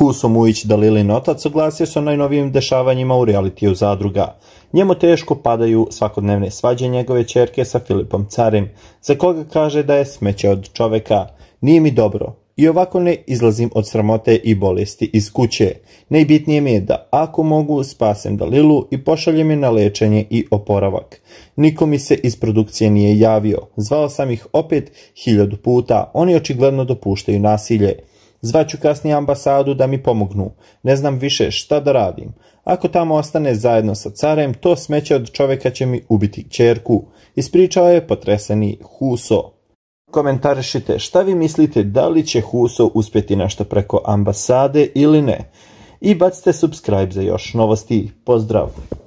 Huso Mujić Dalilin otac oglasio se o najnovijim dešavanjima u realitiju zadruga. Njemu teško padaju svakodnevne svađe njegove čerke sa Filipom Carim, za koga kaže da je smeće od čoveka. Nije mi dobro. I ovako ne izlazim od sramote i bolesti iz kuće. Najbitnije mi je da ako mogu spasem Dalilu i pošaljem je na lečenje i oporavak. Niko mi se iz produkcije nije javio. Zvao sam ih opet hiljadu puta. Oni očigledno dopuštaju nasilje. Zvaću kasnije ambasadu da mi pomognu. Ne znam više šta da radim. Ako tamo ostane zajedno sa carem, to smeće od čoveka će mi ubiti čerku. Ispričao je potreseni Huso. Komentarišite šta vi mislite da li će Huso uspjeti nešto preko ambasade ili ne. I bacite subscribe za još novosti. Pozdrav!